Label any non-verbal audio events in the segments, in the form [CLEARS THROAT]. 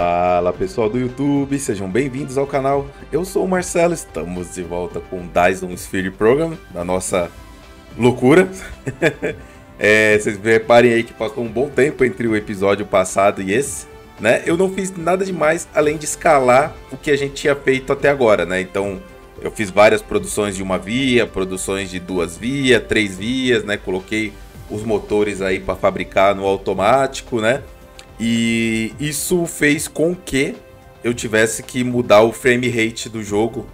Fala pessoal do YouTube, sejam bem-vindos ao canal. Eu sou o Marcelo, estamos de volta com o Dyson Sphere Program, da nossa loucura. [LAUGHS] é, vocês reparem aí que passou um bom tempo entre o episódio passado e esse, né? Eu não fiz nada demais além de escalar o que a gente tinha feito até agora, né? Então eu fiz várias produções de uma via, produções de duas vias, três vias, né? Coloquei os motores aí para fabricar no automático, né? E isso fez com que eu tivesse que mudar o frame rate do jogo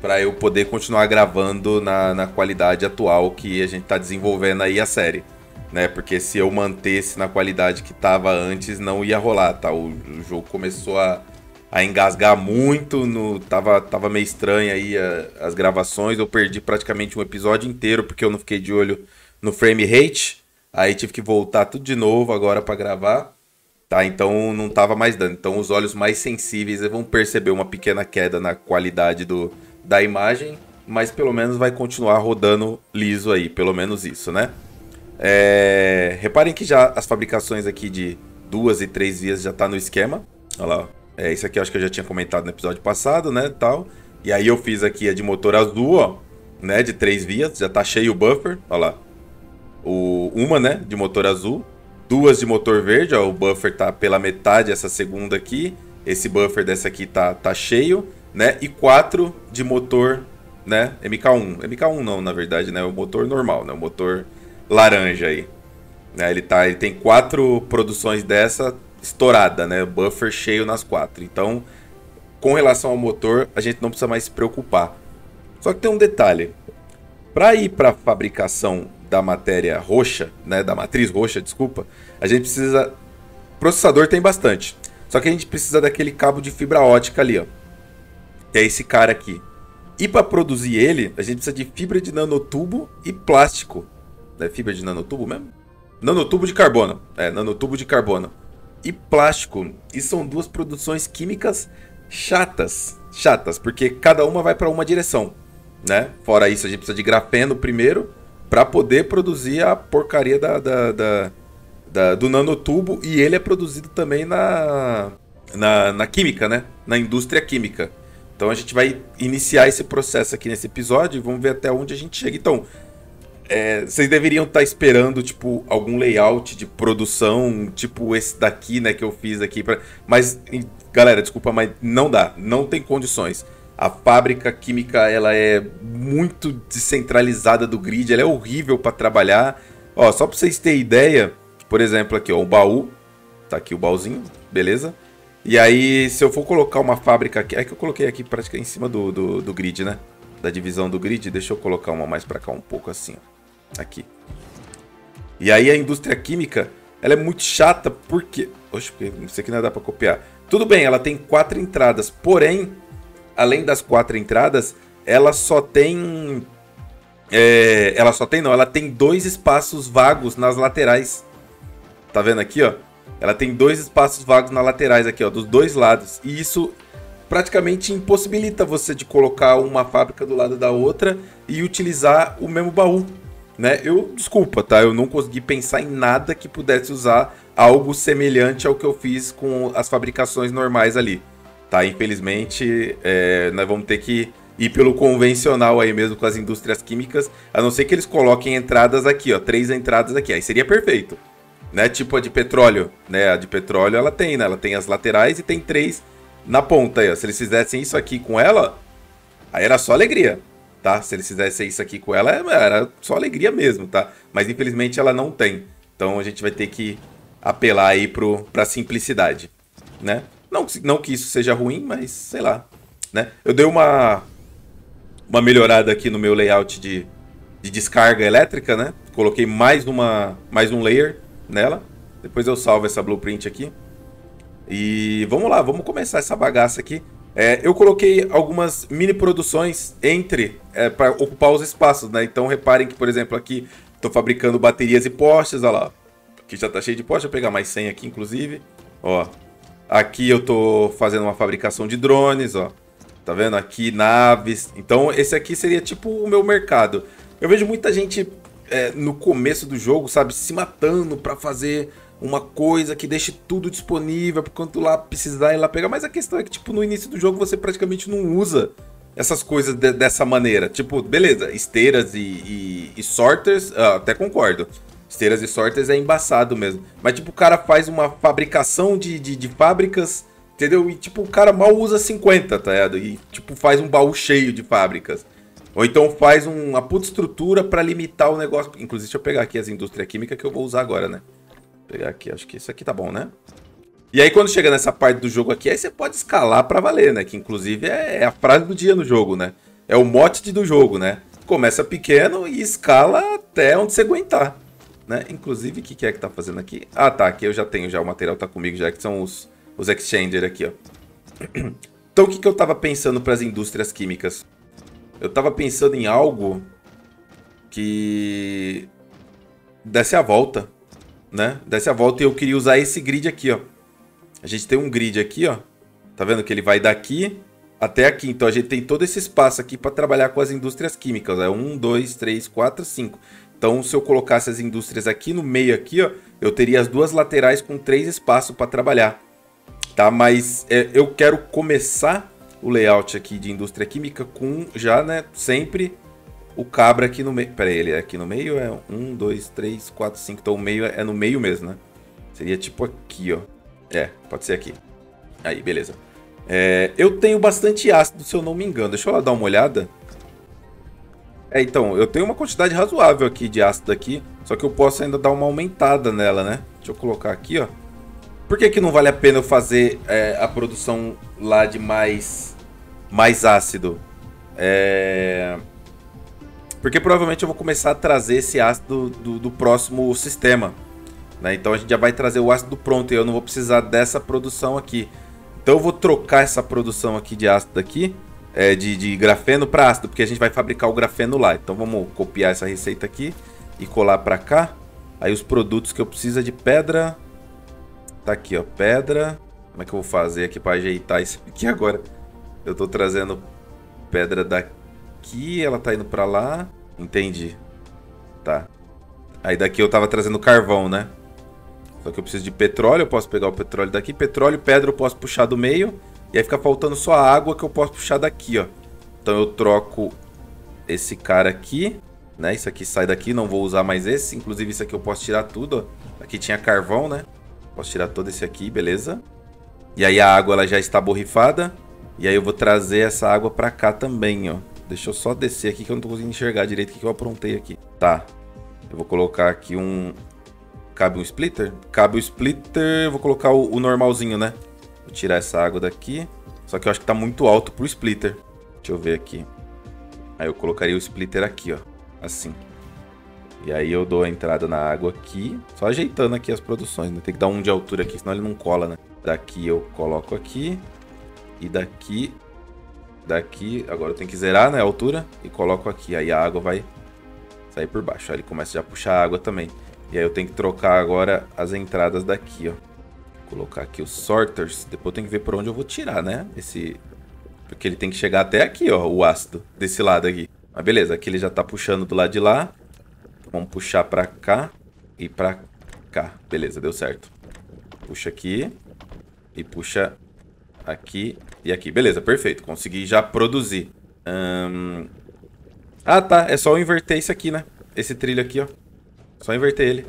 para eu poder continuar gravando na, na qualidade atual que a gente está desenvolvendo aí a série. Né? Porque se eu mantesse na qualidade que estava antes, não ia rolar, tá? O, o jogo começou a, a engasgar muito, no, tava, tava meio estranho aí a, as gravações, eu perdi praticamente um episódio inteiro porque eu não fiquei de olho no frame rate. Aí tive que voltar tudo de novo agora para gravar. Tá? Então não estava mais dando. Então os olhos mais sensíveis vão perceber uma pequena queda na qualidade do, da imagem, mas pelo menos vai continuar rodando liso aí, pelo menos isso, né? É... Reparem que já as fabricações aqui de duas e três vias já tá no esquema. Olha lá, é, isso aqui eu acho que eu já tinha comentado no episódio passado, né, tal. E aí eu fiz aqui a de motor azul, ó, né, de três vias, já tá cheio o buffer, olha lá. O, uma, né, de motor azul, duas de motor verde, ó, o buffer tá pela metade essa segunda aqui, esse buffer dessa aqui tá, tá cheio, né? E quatro de motor, né, MK1. MK1 não, na verdade, né, é o motor normal, né, o motor laranja aí. Né, ele, tá, ele tem quatro produções dessa estourada, né, buffer cheio nas quatro. Então, com relação ao motor, a gente não precisa mais se preocupar. Só que tem um detalhe. Para ir para fabricação da matéria roxa, né, da matriz roxa, desculpa, a gente precisa processador tem bastante. Só que a gente precisa daquele cabo de fibra ótica ali, ó. Que é esse cara aqui. E para produzir ele, a gente precisa de fibra de nanotubo e plástico. É fibra de nanotubo mesmo? Nanotubo de carbono. É, nanotubo de carbono. E plástico. E são duas produções químicas chatas. Chatas, porque cada uma vai para uma direção, né? Fora isso, a gente precisa de grafeno primeiro para poder produzir a porcaria da, da, da, da, do nanotubo e ele é produzido também na, na, na química, né? Na indústria química. Então a gente vai iniciar esse processo aqui nesse episódio e vamos ver até onde a gente chega. Então, é, vocês deveriam estar tá esperando, tipo, algum layout de produção, tipo esse daqui, né, que eu fiz aqui. Pra... Mas, galera, desculpa, mas não dá. Não tem condições. A fábrica química ela é muito descentralizada do grid, ela é horrível para trabalhar. Ó, só para vocês terem ideia, por exemplo, aqui ó, o baú, tá aqui o baúzinho, beleza? E aí, se eu for colocar uma fábrica aqui, é que eu coloquei aqui praticamente em cima do, do, do grid, né? Da divisão do grid, deixa eu colocar uma mais para cá um pouco assim, ó. aqui. E aí a indústria química, ela é muito chata porque... Oxe, isso aqui não dá para copiar. Tudo bem, ela tem quatro entradas, porém, além das quatro entradas, ela só tem. É, ela só tem, não, ela tem dois espaços vagos nas laterais. Tá vendo aqui, ó? Ela tem dois espaços vagos nas laterais aqui, ó, dos dois lados. E isso praticamente impossibilita você de colocar uma fábrica do lado da outra e utilizar o mesmo baú, né? Eu desculpa, tá? Eu não consegui pensar em nada que pudesse usar algo semelhante ao que eu fiz com as fabricações normais ali tá? Infelizmente, é, nós vamos ter que ir pelo convencional aí mesmo com as indústrias químicas, a não ser que eles coloquem entradas aqui, ó, três entradas aqui, aí seria perfeito, né? Tipo a de petróleo, né? A de petróleo ela tem, né? Ela tem as laterais e tem três na ponta aí, ó. Se eles fizessem isso aqui com ela, aí era só alegria, tá? Se eles fizessem isso aqui com ela, é, era só alegria mesmo, tá? Mas infelizmente ela não tem. Então a gente vai ter que apelar aí para a simplicidade, né? Não, não que isso seja ruim, mas sei lá. Né? Eu dei uma, uma melhorada aqui no meu layout de, de descarga elétrica, né? Coloquei mais, uma, mais um layer nela. Depois eu salvo essa blueprint aqui. E vamos lá, vamos começar essa bagaça aqui. É, eu coloquei algumas mini produções entre é, para ocupar os espaços, né? Então reparem que, por exemplo, aqui estou fabricando baterias e postes, olha lá. Aqui já está cheio de postes, vou pegar mais 100 aqui, inclusive. Ó, Aqui eu estou fazendo uma fabricação de drones, ó. Tá vendo? Aqui naves. Então esse aqui seria tipo o meu mercado. Eu vejo muita gente é, no começo do jogo, sabe, se matando para fazer uma coisa que deixe tudo disponível, por quanto lá precisar ir lá pegar. Mas a questão é que, tipo, no início do jogo você praticamente não usa essas coisas de, dessa maneira. Tipo, beleza, esteiras e, e, e sorters, ah, até concordo. Esteiras e sorters é embaçado mesmo. Mas, tipo, o cara faz uma fabricação de, de, de fábricas, entendeu? E, tipo, o cara mal usa 50, tá ligado? E, tipo, faz um baú cheio de fábricas. Ou então faz uma puta estrutura para limitar o negócio. Inclusive, deixa eu pegar aqui as indústrias químicas que eu vou usar agora, né? Vou pegar aqui, acho que isso aqui tá bom, né? E aí, quando chega nessa parte do jogo aqui, aí você pode escalar para valer, né? Que inclusive é, é a frase do dia no jogo, né? É o mote do jogo, né? Começa pequeno e escala até onde você aguentar. Né? Inclusive, o que, que é que tá fazendo aqui? Ah, tá. Aqui eu já tenho, já o material tá comigo, já que são os, os exchanger aqui, ó. [CLEARS THROAT] Então, o que, que eu tava pensando para as indústrias químicas? Eu tava pensando em algo que desse a volta, né? Desse a volta e eu queria usar esse grid aqui, ó. A gente tem um grid aqui, ó. Tá vendo que ele vai daqui até aqui. Então a gente tem todo esse espaço aqui para trabalhar com as indústrias químicas. É um, dois, três, quatro, cinco. Então, se eu colocasse as indústrias aqui no meio aqui, ó, eu teria as duas laterais com três espaços para trabalhar. Tá? Mas é, eu quero começar o layout aqui de indústria química com já, né, sempre o cabra aqui no meio. Peraí, ele é aqui no meio? É um, dois, três, quatro, cinco. Então o meio é no meio mesmo, né? Seria tipo aqui, ó. É, pode ser aqui. Aí, beleza. É, eu tenho bastante ácido, se eu não me engano. Deixa eu lá dar uma olhada. É, então, eu tenho uma quantidade razoável aqui de ácido aqui, só que eu posso ainda dar uma aumentada nela, né? Deixa eu colocar aqui, ó. Por que que não vale a pena eu fazer é, a produção lá de mais, mais ácido? É... Porque provavelmente eu vou começar a trazer esse ácido do, do próximo sistema. Né? Então a gente já vai trazer o ácido pronto e eu não vou precisar dessa produção aqui. Então eu vou trocar essa produção aqui de ácido aqui é, de, de grafeno para ácido, porque a gente vai fabricar o grafeno lá. Então vamos copiar essa receita aqui e colar para cá. Aí os produtos que eu preciso é de pedra. Tá aqui, ó, pedra. Como é que eu vou fazer aqui para ajeitar isso aqui agora? Eu tô trazendo pedra daqui, ela tá indo para lá. Entendi. Tá. Aí daqui eu tava trazendo carvão, né? Só que eu preciso de petróleo, eu posso pegar o petróleo daqui. Petróleo, pedra eu posso puxar do meio. E aí fica faltando só a água que eu posso puxar daqui, ó. Então eu troco esse cara aqui, né? Isso aqui sai daqui, não vou usar mais esse. Inclusive isso aqui eu posso tirar tudo, ó. Aqui tinha carvão, né? Posso tirar todo esse aqui, beleza. E aí a água ela já está borrifada. E aí eu vou trazer essa água pra cá também, ó. Deixa eu só descer aqui que eu não tô conseguindo enxergar direito o que, que eu aprontei aqui. Tá. Eu vou colocar aqui um... Cabe um splitter? Cabe o um splitter, vou colocar o, o normalzinho, né? Vou tirar essa água daqui. Só que eu acho que tá muito alto pro splitter. Deixa eu ver aqui. Aí eu colocaria o splitter aqui, ó. Assim. E aí eu dou a entrada na água aqui. Só ajeitando aqui as produções, né? Tem que dar um de altura aqui, senão ele não cola, né? Daqui eu coloco aqui. E daqui... Daqui... Agora eu tenho que zerar, né? A altura. E coloco aqui. Aí a água vai sair por baixo. Aí ele começa já a puxar a água também. E aí eu tenho que trocar agora as entradas daqui, ó colocar aqui os sorters. Depois eu tenho que ver por onde eu vou tirar, né? Esse... Porque ele tem que chegar até aqui, ó, o ácido. Desse lado aqui. Mas beleza, aqui ele já tá puxando do lado de lá. Vamos puxar pra cá e pra cá. Beleza, deu certo. Puxa aqui. E puxa aqui e aqui. Beleza, perfeito. Consegui já produzir. Hum... Ah, tá. É só eu inverter isso aqui, né? Esse trilho aqui, ó. Só inverter ele.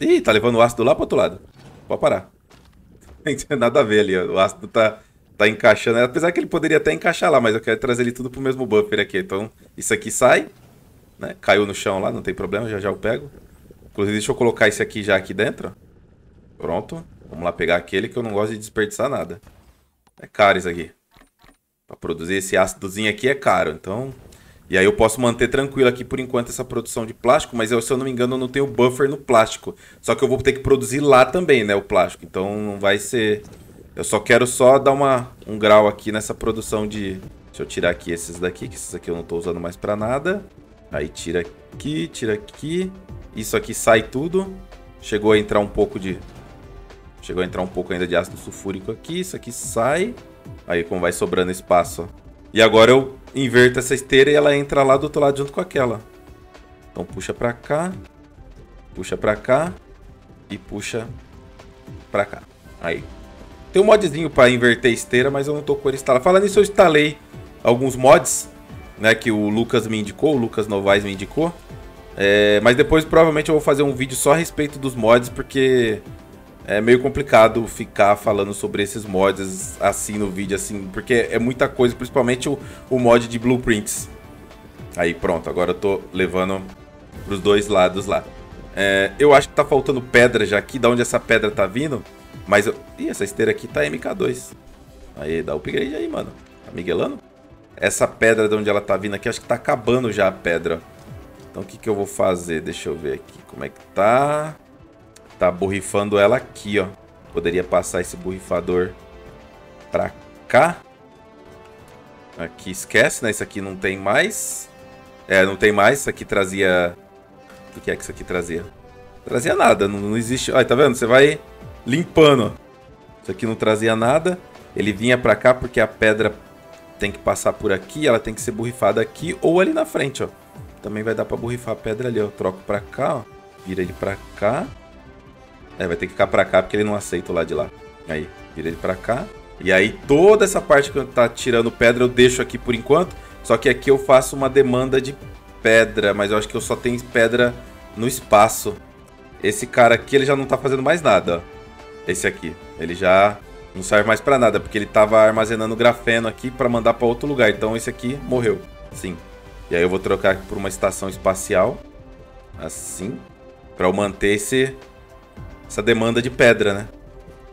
Ih, tá levando o ácido lá pro outro lado pode parar. Não [LAUGHS] tem nada a ver ali, o ácido tá, tá encaixando. Apesar que ele poderia até encaixar lá, mas eu quero trazer ele tudo pro mesmo buffer aqui. Então, isso aqui sai, né? Caiu no chão lá, não tem problema, já já eu pego. Inclusive, deixa eu colocar esse aqui já aqui dentro. Pronto. Vamos lá pegar aquele que eu não gosto de desperdiçar nada. É caro isso aqui. Pra produzir esse ácidozinho aqui é caro, então... E aí eu posso manter tranquilo aqui por enquanto essa produção de plástico, mas eu, se eu não me engano, eu não tenho buffer no plástico. Só que eu vou ter que produzir lá também, né, o plástico. Então não vai ser... Eu só quero só dar uma, um grau aqui nessa produção de... Deixa eu tirar aqui esses daqui, que esses aqui eu não estou usando mais para nada. Aí tira aqui, tira aqui. Isso aqui sai tudo. Chegou a entrar um pouco de... Chegou a entrar um pouco ainda de ácido sulfúrico aqui. Isso aqui sai. Aí como vai sobrando espaço, ó. E agora eu inverta essa esteira e ela entra lá do outro lado junto com aquela. Então puxa para cá, puxa para cá e puxa para cá. Aí. Tem um modzinho para inverter esteira, mas eu não tô com ele instalado. Falando nisso, eu instalei alguns mods, né, que o Lucas me indicou, o Lucas Novaes me indicou. É, mas depois provavelmente eu vou fazer um vídeo só a respeito dos mods, porque é meio complicado ficar falando sobre esses mods assim no vídeo, assim, porque é muita coisa, principalmente o, o mod de blueprints. Aí pronto, agora eu tô levando pros dois lados lá. É, eu acho que tá faltando pedra já aqui, da onde essa pedra tá vindo. Mas eu... Ih, essa esteira aqui tá MK2. Aí, dá o upgrade aí, mano. Tá miguelando? Essa pedra de onde ela tá vindo aqui, acho que tá acabando já a pedra. Então o que que eu vou fazer? Deixa eu ver aqui como é que tá. Tá borrifando ela aqui, ó. Poderia passar esse borrifador pra cá. Aqui esquece, né? Isso aqui não tem mais. É, não tem mais. Isso aqui trazia... O que é que isso aqui trazia? Trazia nada. Não, não existe... Olha, tá vendo? Você vai limpando. Isso aqui não trazia nada. Ele vinha pra cá porque a pedra tem que passar por aqui. Ela tem que ser borrifada aqui ou ali na frente, ó. Também vai dar pra borrifar a pedra ali, ó. Eu troco pra cá, ó. Vira ele pra cá. É, vai ter que ficar pra cá porque ele não aceita o lado de lá. Aí, vira ele pra cá. E aí toda essa parte que eu tá tirando pedra eu deixo aqui por enquanto. Só que aqui eu faço uma demanda de pedra, mas eu acho que eu só tenho pedra no espaço. Esse cara aqui, ele já não tá fazendo mais nada, ó. Esse aqui. Ele já não serve mais para nada, porque ele tava armazenando grafeno aqui para mandar para outro lugar. Então esse aqui morreu. Sim. E aí eu vou trocar por uma estação espacial. Assim. para eu manter esse essa demanda de pedra, né?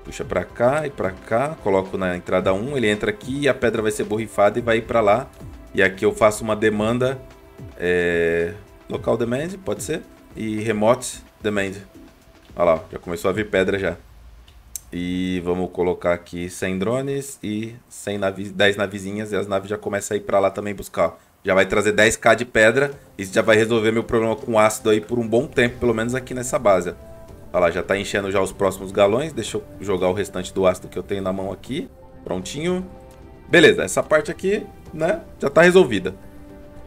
Puxa para cá e para cá, coloco na entrada 1, ele entra aqui e a pedra vai ser borrifada e vai ir para lá. E aqui eu faço uma demanda é... local demand, pode ser, e remote demand. Olha lá, já começou a vir pedra já. E vamos colocar aqui 100 drones e 100 navi 10 navezinhas e as naves já começam a ir para lá também buscar. Já vai trazer 10k de pedra, e já vai resolver meu problema com ácido aí por um bom tempo, pelo menos aqui nessa base. Olha lá, já está enchendo já os próximos galões. Deixa eu jogar o restante do ácido que eu tenho na mão aqui. Prontinho. Beleza, essa parte aqui, né, já está resolvida.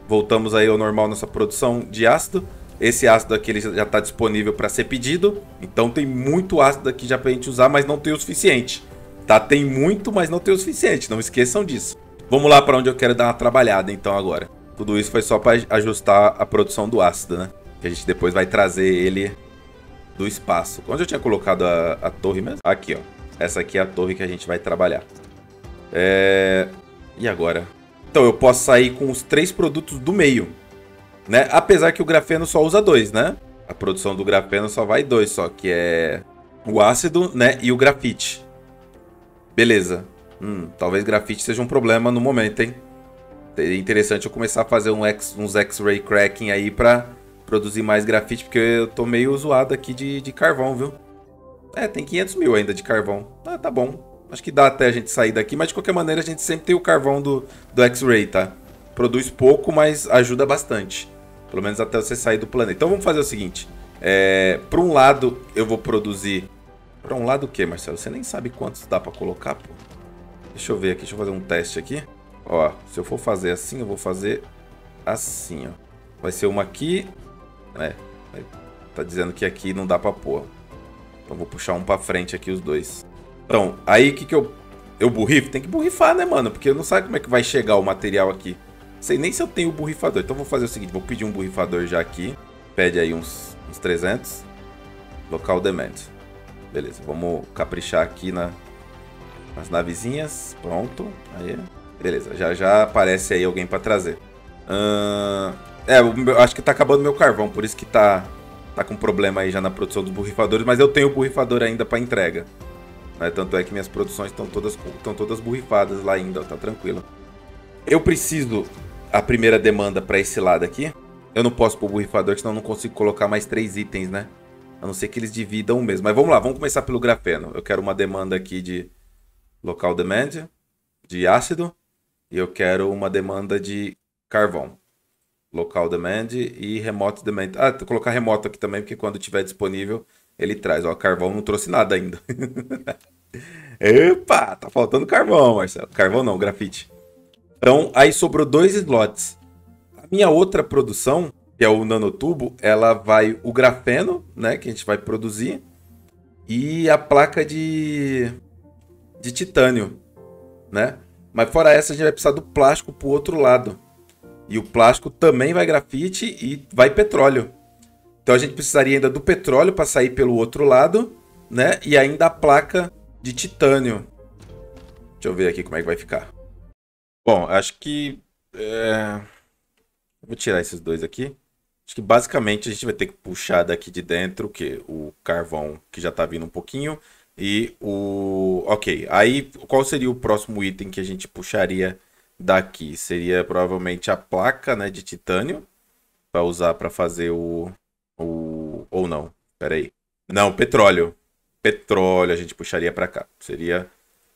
Voltamos aí ao normal nossa produção de ácido. Esse ácido aqui ele já está disponível para ser pedido. Então tem muito ácido aqui já para a gente usar, mas não tem o suficiente. Tá? Tem muito, mas não tem o suficiente. Não esqueçam disso. Vamos lá para onde eu quero dar uma trabalhada então agora. Tudo isso foi só para ajustar a produção do ácido, né? Que a gente depois vai trazer ele do espaço. Onde eu tinha colocado a, a torre mesmo? Aqui, ó. Essa aqui é a torre que a gente vai trabalhar. É... E agora? Então, eu posso sair com os três produtos do meio, né? Apesar que o grafeno só usa dois, né? A produção do grafeno só vai dois só, que é o ácido, né? E o grafite. Beleza. Hum, talvez grafite seja um problema no momento, hein? Seria interessante eu começar a fazer um X, uns X-Ray Cracking aí pra produzir mais grafite, porque eu tô meio zoado aqui de, de carvão, viu? É, tem 500 mil ainda de carvão. Ah, tá bom. Acho que dá até a gente sair daqui, mas de qualquer maneira a gente sempre tem o carvão do, do X-Ray, tá? Produz pouco, mas ajuda bastante. Pelo menos até você sair do planeta. Então vamos fazer o seguinte. É, por um lado, eu vou produzir... Para um lado o quê, Marcelo? Você nem sabe quantos dá para colocar, pô. Deixa eu ver aqui, deixa eu fazer um teste aqui. Ó, se eu for fazer assim, eu vou fazer assim, ó. Vai ser uma aqui, é, é, tá dizendo que aqui não dá pra pôr. Então vou puxar um pra frente aqui, os dois. Então, aí o que que eu... Eu burrifo? Tem que burrifar, né, mano? Porque eu não sabe como é que vai chegar o material aqui. Sei nem se eu tenho o burrifador. Então vou fazer o seguinte, vou pedir um burrifador já aqui. Pede aí uns, uns 300. Local demand. Beleza, vamos caprichar aqui na, nas navezinhas. Pronto. Aí, beleza. Já já aparece aí alguém pra trazer. Ahn... Uh... É, eu acho que tá acabando meu carvão, por isso que tá, tá com problema aí já na produção dos borrifadores, mas eu tenho o borrifador ainda para entrega. Né? Tanto é que minhas produções estão todas, todas borrifadas lá ainda, tá tranquilo. Eu preciso a primeira demanda para esse lado aqui. Eu não posso pôr borrifador, senão eu não consigo colocar mais três itens, né? A não ser que eles dividam o mesmo. Mas vamos lá, vamos começar pelo grafeno. Eu quero uma demanda aqui de local demand, de ácido, e eu quero uma demanda de carvão. Local demand e remote demand. Ah, colocar remoto aqui também, porque quando tiver disponível, ele traz. Ó, carvão não trouxe nada ainda. [LAUGHS] Epa, tá faltando carvão, Marcelo. Carvão não, grafite. Então, aí sobrou dois slots. A minha outra produção, que é o nanotubo, ela vai o grafeno, né, que a gente vai produzir, e a placa de de titânio, né? Mas fora essa, a gente vai precisar do plástico pro outro lado. E o plástico também vai grafite e vai petróleo. Então a gente precisaria ainda do petróleo para sair pelo outro lado, né? E ainda a placa de titânio. Deixa eu ver aqui como é que vai ficar. Bom, acho que. É... Vou tirar esses dois aqui. Acho que basicamente a gente vai ter que puxar daqui de dentro que o carvão que já está vindo um pouquinho e o ok. Aí qual seria o próximo item que a gente puxaria daqui seria provavelmente a placa né, de titânio para usar para fazer o, o. Ou não, peraí. Não, petróleo. Petróleo a gente puxaria para cá. Seria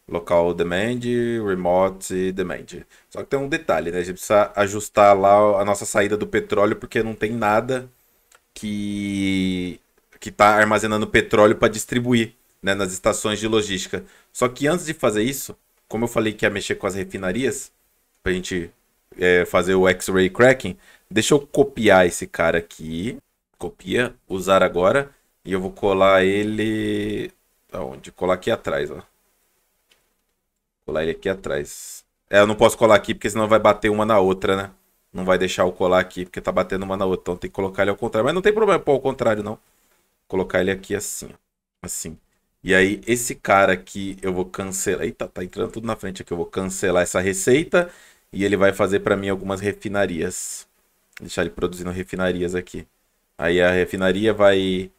local demand, remote demand. Só que tem um detalhe, né? A gente precisa ajustar lá a nossa saída do petróleo porque não tem nada que que está armazenando petróleo para distribuir né, nas estações de logística. Só que antes de fazer isso, como eu falei que ia mexer com as refinarias, pra gente é, fazer o X-Ray Cracking. Deixa eu copiar esse cara aqui. Copia, usar agora. E eu vou colar ele... Aonde? Colar aqui atrás, ó. Colar ele aqui atrás. É, eu não posso colar aqui porque senão vai bater uma na outra, né? Não vai deixar eu colar aqui porque tá batendo uma na outra. Então tem que colocar ele ao contrário. Mas não tem problema pôr ao contrário, não. Vou colocar ele aqui assim, ó. Assim. E aí, esse cara aqui eu vou cancelar. Eita, tá entrando tudo na frente aqui. Eu vou cancelar essa receita. E ele vai fazer para mim algumas refinarias. deixar ele produzindo refinarias aqui. Aí a refinaria vai.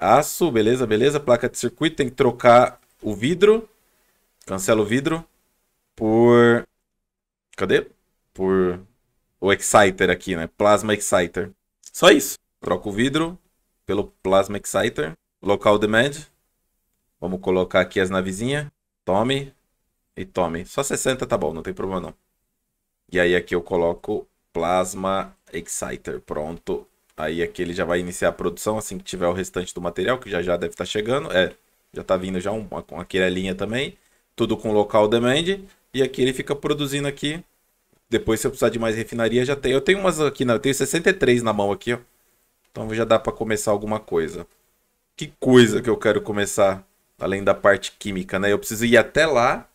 Aço, beleza, beleza. Placa de circuito, tem que trocar o vidro. Cancela o vidro. Por. Cadê? Por. O exciter aqui, né? Plasma exciter. Só isso. Troca o vidro pelo plasma exciter. Local demand. Vamos colocar aqui as navezinhas. Tome. E tome. Só 60 tá bom, não tem problema não. E aí aqui eu coloco Plasma Exciter, pronto. Aí aqui ele já vai iniciar a produção assim que tiver o restante do material, que já já deve estar tá chegando. É, já está vindo já uma, com aquela linha também. Tudo com local demand. E aqui ele fica produzindo aqui. Depois se eu precisar de mais refinaria já tem. Eu tenho umas aqui, não, eu tenho 63 na mão aqui, ó. Então já dá para começar alguma coisa. Que coisa que eu quero começar além da parte química, né? Eu preciso ir até lá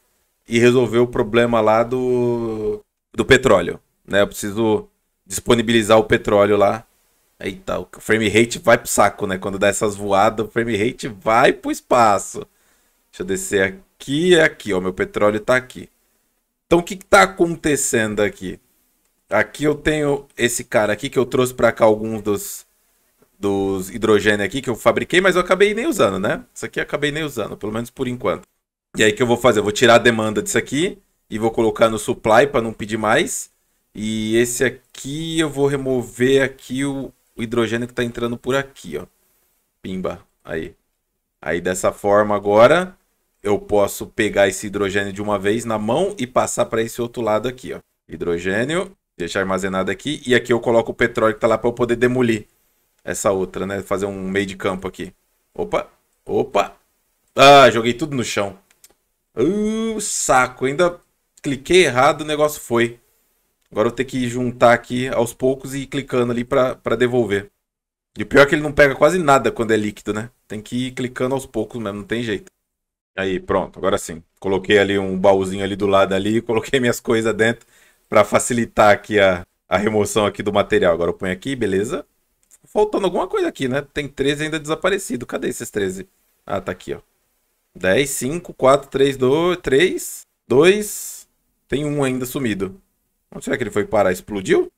e resolver o problema lá do do petróleo, né? Eu preciso disponibilizar o petróleo lá. Eita, o frame rate vai pro saco, né? Quando dá essas voadas, o frame rate vai pro espaço. Deixa eu descer aqui e aqui, ó. Meu petróleo tá aqui. Então, o que, que tá acontecendo aqui? Aqui eu tenho esse cara aqui que eu trouxe para cá alguns dos, dos hidrogênio aqui que eu fabriquei, mas eu acabei nem usando, né? Isso aqui eu acabei nem usando, pelo menos por enquanto. E aí, o que eu vou fazer? Eu vou tirar a demanda disso aqui e vou colocar no supply para não pedir mais. E esse aqui eu vou remover aqui o, o hidrogênio que está entrando por aqui, ó. Pimba, aí. Aí dessa forma agora eu posso pegar esse hidrogênio de uma vez na mão e passar para esse outro lado aqui, ó. Hidrogênio, deixar armazenado aqui. E aqui eu coloco o petróleo que está lá para eu poder demolir essa outra, né? Fazer um meio de campo aqui. Opa, opa. Ah, joguei tudo no chão. Uh, saco, ainda cliquei errado, o negócio foi. Agora eu vou ter que juntar aqui aos poucos e ir clicando ali para devolver. E o pior é que ele não pega quase nada quando é líquido, né? Tem que ir clicando aos poucos mesmo, não tem jeito. Aí, pronto, agora sim. Coloquei ali um baúzinho ali do lado ali, [LAUGHS] coloquei minhas coisas dentro para facilitar aqui a, a remoção aqui do material. Agora eu ponho aqui, beleza? Faltando alguma coisa aqui, né? Tem 13 ainda desaparecido. Cadê esses 13? Ah, tá aqui, ó. 10, 5, 4, 3, 2, 3, 2, tem um ainda sumido. Onde será que ele foi parar? Explodiu?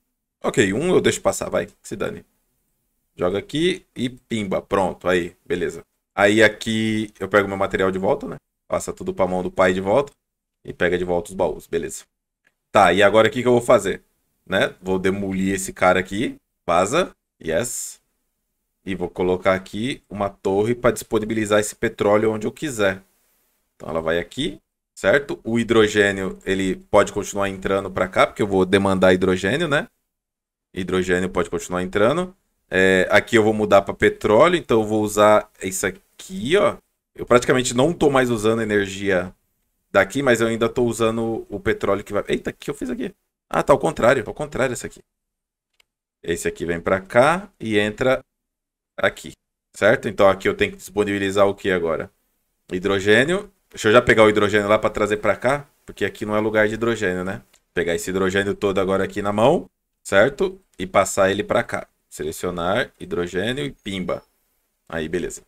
Ok, um eu deixo passar, vai. Que se dane. Joga aqui e pimba. Pronto, aí. Beleza. Aí aqui eu pego meu material de volta, né? Passa tudo pra mão do pai de volta. E pega de volta os baús, beleza. Tá, e agora o que, que eu vou fazer? Né? Vou demolir esse cara aqui. Vaza. Yes. E vou colocar aqui uma torre para disponibilizar esse petróleo onde eu quiser. Então ela vai aqui certo? O hidrogênio ele pode continuar entrando para cá, porque eu vou demandar hidrogênio, né? Hidrogênio pode continuar entrando. É, aqui eu vou mudar para petróleo, então eu vou usar isso aqui, ó. Eu praticamente não estou mais usando energia daqui, mas eu ainda estou usando o petróleo que vai... Eita, o que eu fiz aqui? Ah, tá ao contrário, ao contrário esse aqui. Esse aqui vem para cá e entra aqui, certo? Então aqui eu tenho que disponibilizar o que agora? Hidrogênio Deixa eu já pegar o hidrogênio lá para trazer para cá, porque aqui não é lugar de hidrogênio, né? Pegar esse hidrogênio todo agora aqui na mão, certo? E passar ele para cá. Selecionar hidrogênio e pimba. Aí, beleza.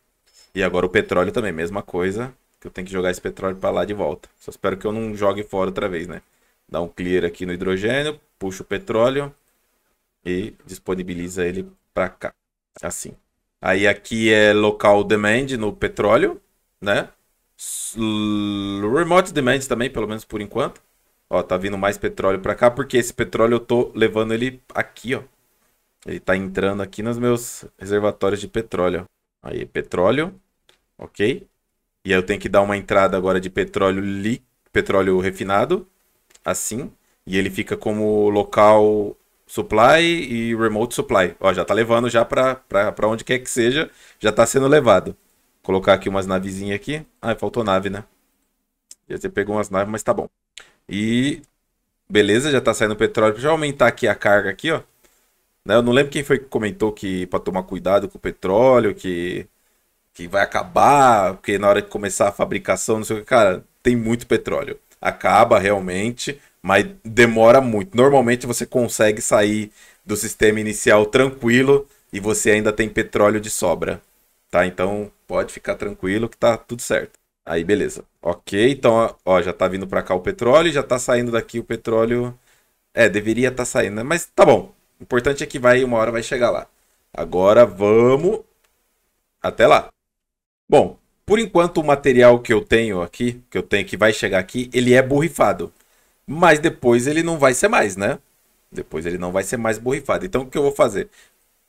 E agora o petróleo também, mesma coisa. Que eu tenho que jogar esse petróleo para lá de volta. Só espero que eu não jogue fora outra vez, né? Dá um clear aqui no hidrogênio, puxa o petróleo e disponibiliza ele para cá. Assim. Aí aqui é local demand no petróleo, né? Remote demand também, pelo menos por enquanto. Ó, tá vindo mais petróleo para cá, porque esse petróleo eu tô levando ele aqui, ó. Ele tá entrando aqui nos meus reservatórios de petróleo. Aí, petróleo. Ok. E aí eu tenho que dar uma entrada agora de petróleo líquido, petróleo refinado, assim. E ele fica como local supply e remote supply. Ó, já tá levando já para onde quer que seja, já tá sendo levado. Colocar aqui umas navezinhas aqui. Ah, faltou nave, né? Já ter pegou umas naves, mas tá bom. E beleza, já tá saindo petróleo. Deixa eu aumentar aqui a carga aqui, ó. Né, eu não lembro quem foi que comentou que para tomar cuidado com o petróleo, que que vai acabar, porque na hora que começar a fabricação, não sei o que, cara, tem muito petróleo. Acaba realmente, mas demora muito. Normalmente você consegue sair do sistema inicial tranquilo e você ainda tem petróleo de sobra tá? Então pode ficar tranquilo que tá tudo certo. Aí, beleza. Ok, então, ó, já tá vindo para cá o petróleo, já tá saindo daqui o petróleo. É, deveria estar tá saindo, né? Mas tá bom. O importante é que vai, uma hora vai chegar lá. Agora vamos até lá. Bom, por enquanto o material que eu tenho aqui, que eu tenho que vai chegar aqui, ele é borrifado. Mas depois ele não vai ser mais, né? Depois ele não vai ser mais borrifado. Então o que eu vou fazer?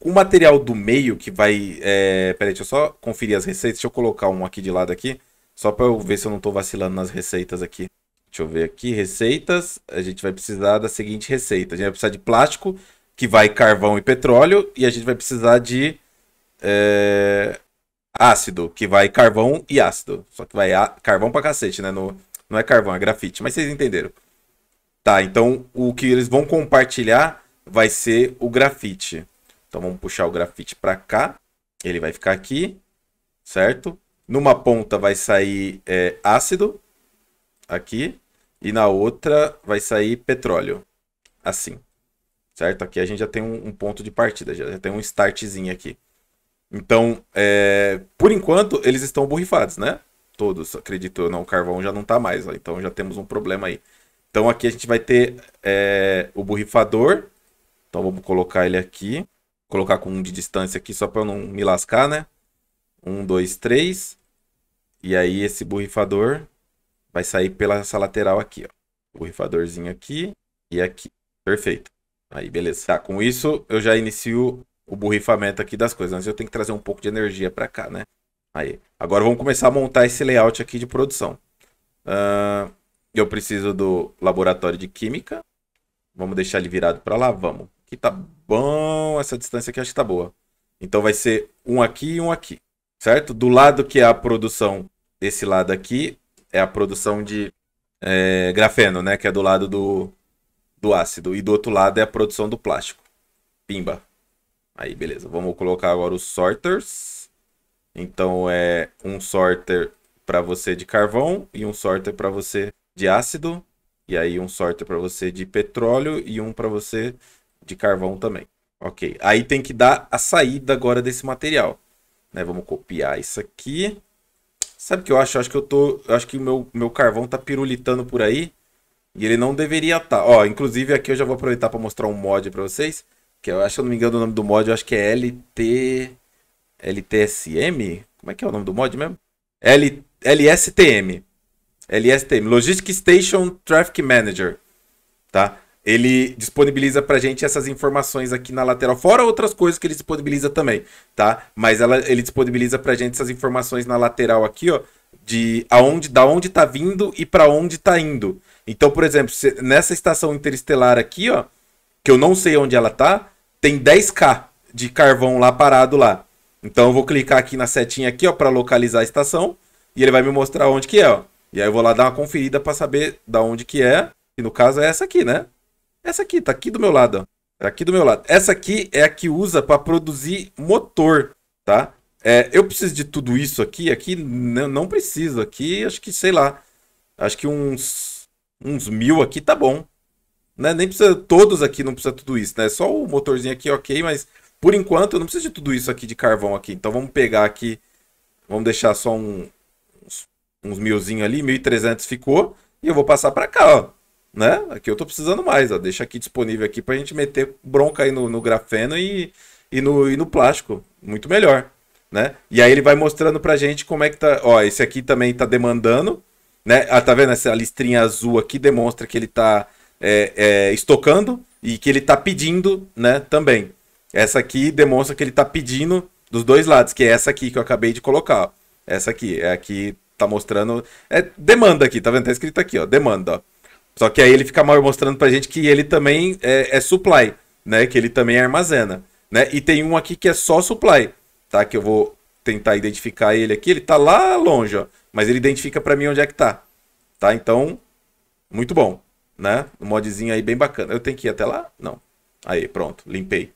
o material do meio que vai. É... Peraí, deixa eu só conferir as receitas. Deixa eu colocar um aqui de lado aqui. Só para eu ver se eu não estou vacilando nas receitas aqui. Deixa eu ver aqui. Receitas. A gente vai precisar da seguinte receita. A gente vai precisar de plástico, que vai carvão e petróleo. E a gente vai precisar de. É... Ácido, que vai carvão e ácido. Só que vai a... carvão pra cacete, né? No... Não é carvão, é grafite. Mas vocês entenderam. Tá, então o que eles vão compartilhar vai ser o grafite. Então vamos puxar o grafite para cá. Ele vai ficar aqui, certo? Numa ponta vai sair é, ácido, aqui. E na outra vai sair petróleo, assim. Certo? Aqui a gente já tem um, um ponto de partida, já, já, tem um startzinho aqui. Então, é, por enquanto, eles estão borrifados, né? Todos, acredito eu, não. O carvão já não está mais, ó, então já temos um problema aí. Então aqui a gente vai ter é, o borrifador. Então vamos colocar ele aqui colocar com um de distância aqui só para eu não me lascar, né? Um, dois, três. E aí esse borrifador vai sair pela essa lateral aqui, ó. Borrifadorzinho aqui e aqui. Perfeito. Aí, beleza. Tá, com isso eu já inicio o borrifamento aqui das coisas. Antes eu tenho que trazer um pouco de energia para cá, né? Aí. Agora vamos começar a montar esse layout aqui de produção. Uh, eu preciso do laboratório de química. Vamos deixar ele virado para lá? Vamos que tá bom, essa distância aqui acho que tá boa. Então vai ser um aqui e um aqui, certo? Do lado que é a produção, esse lado aqui é a produção de é, grafeno, né? Que é do lado do, do ácido. E do outro lado é a produção do plástico. Pimba. Aí, beleza. Vamos colocar agora os sorters. Então é um sorter para você de carvão e um sorter para você de ácido. E aí um sorter para você de petróleo e um para você de carvão também. Ok, aí tem que dar a saída agora desse material. Né? Vamos copiar isso aqui. Sabe o que eu acho? Eu acho que eu tô. Eu acho que o meu, meu carvão tá pirulitando por aí. E ele não deveria estar. Tá. Ó, inclusive aqui eu já vou aproveitar para mostrar um mod para vocês. Que eu acho, se eu não me engano, o nome do mod, eu acho que é LT. LTSM? Como é que é o nome do mod mesmo? L... LSTM. LSTM, Logistic Station Traffic Manager. Tá? ele disponibiliza pra gente essas informações aqui na lateral, fora outras coisas que ele disponibiliza também, tá? Mas ela, ele disponibiliza pra gente essas informações na lateral aqui, ó, de aonde, da onde tá vindo e para onde tá indo. Então, por exemplo, nessa estação interestelar aqui, ó, que eu não sei onde ela tá, tem 10k de carvão lá parado lá. Então eu vou clicar aqui na setinha aqui, ó, para localizar a estação, e ele vai me mostrar onde que é, ó. E aí eu vou lá dar uma conferida para saber da onde que é, que no caso é essa aqui, né? Essa aqui, tá aqui do meu lado, ó. É aqui do meu lado. Essa aqui é a que usa para produzir motor, tá? É, eu preciso de tudo isso aqui. Aqui não, preciso. Aqui acho que, sei lá. Acho que uns, uns mil aqui tá bom. Né? Nem precisa todos aqui, não precisa tudo isso, né? Só o motorzinho aqui, ok, mas por enquanto eu não preciso de tudo isso aqui de carvão aqui. Então vamos pegar aqui, vamos deixar só um, uns, uns milzinho ali, 1.300 ficou. E eu vou passar para cá, ó né? Aqui eu tô precisando mais, ó. Deixa aqui disponível aqui pra gente meter bronca aí no, no grafeno e, e, no, e no plástico. Muito melhor, né? E aí ele vai mostrando pra gente como é que tá... Ó, esse aqui também tá demandando, né? Ah, tá vendo? Essa listrinha azul aqui demonstra que ele tá é, é, estocando e que ele tá pedindo, né? Também. Essa aqui demonstra que ele tá pedindo dos dois lados, que é essa aqui que eu acabei de colocar, ó. Essa aqui, é aqui tá mostrando... É demanda aqui, tá vendo? Tá escrito aqui, ó. Demanda, ó. Só que aí ele fica mostrando pra gente que ele também é, é supply, né? Que ele também armazena, né? E tem um aqui que é só supply, tá? Que eu vou tentar identificar ele aqui. Ele tá lá longe, ó. Mas ele identifica para mim onde é que tá. Tá? Então, muito bom, né? Um modzinho aí bem bacana. Eu tenho que ir até lá? Não. Aí, pronto. Limpei.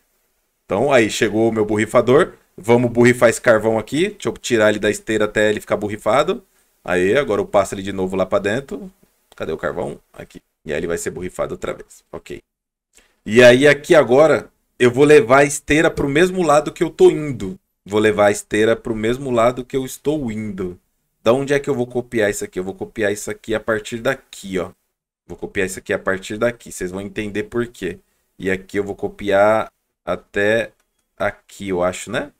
Então, aí chegou o meu borrifador. Vamos borrifar esse carvão aqui. Deixa eu tirar ele da esteira até ele ficar borrifado. Aí, agora eu passo ele de novo lá para dentro. Cadê o carvão? Aqui. E aí ele vai ser borrifado outra vez. Ok. E aí aqui agora eu vou levar a esteira para o mesmo lado que eu tô indo. Vou levar a esteira para o mesmo lado que eu estou indo. Da onde é que eu vou copiar isso aqui? Eu vou copiar isso aqui a partir daqui, ó. Vou copiar isso aqui a partir daqui. Vocês vão entender por quê. E aqui eu vou copiar até aqui, eu acho, né?